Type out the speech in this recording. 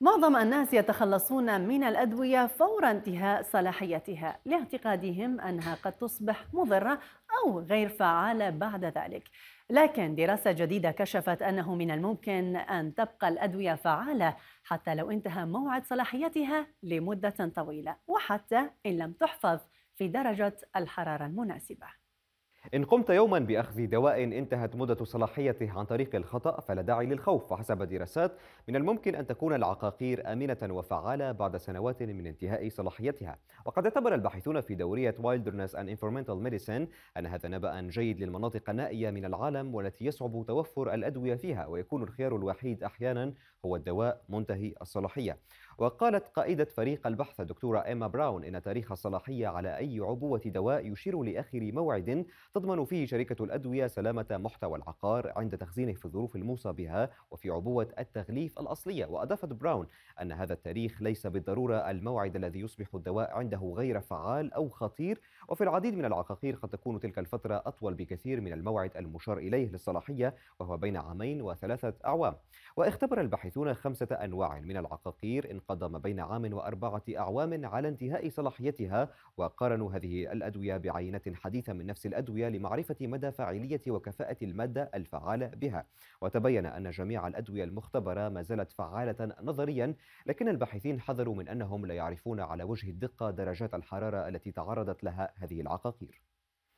معظم الناس يتخلصون من الأدوية فور انتهاء صلاحيتها لاعتقادهم أنها قد تصبح مضرة أو غير فعالة بعد ذلك لكن دراسة جديدة كشفت أنه من الممكن أن تبقى الأدوية فعالة حتى لو انتهى موعد صلاحيتها لمدة طويلة وحتى إن لم تحفظ في درجة الحرارة المناسبة إن قمت يوما بأخذ دواء انتهت مدة صلاحيته عن طريق الخطأ فلا داعي للخوف فحسب دراسات من الممكن أن تكون العقاقير آمنة وفعالة بعد سنوات من انتهاء صلاحيتها وقد اعتبر الباحثون في دورية Wilderness and Environmental Medicine أن هذا نبأ جيد للمناطق النائية من العالم والتي يصعب توفر الأدوية فيها ويكون الخيار الوحيد أحيانا هو الدواء منتهي الصلاحية وقالت قائدة فريق البحث الدكتورة إيما براون إن تاريخ الصلاحية على أي عبوة دواء يشير لآخر موعد تضمن فيه شركة الأدوية سلامة محتوى العقار عند تخزينه في الظروف الموصى بها وفي عبوة التغليف الأصلية وأضافت براون أن هذا التاريخ ليس بالضرورة الموعد الذي يصبح الدواء عنده غير فعال أو خطير وفي العديد من العقاقير قد تكون تلك الفترة أطول بكثير من الموعد المشار إليه للصلاحية وهو بين عامين وثلاثة أعوام واختبر الباحثون خمسة أنواع من العقاقير انقضى ما بين عام وأربعة أعوام على انتهاء صلاحيتها وقارنوا هذه الأدوية بعينة حديثة من نفس الأدوية لمعرفة مدى فاعلية وكفاءة المادة الفعالة بها وتبين أن جميع الأدوية المختبرة ما زالت فعالة نظريا لكن الباحثين حذروا من أنهم لا يعرفون على وجه الدقة درجات الحرارة التي تعرضت لها هذه العقاقير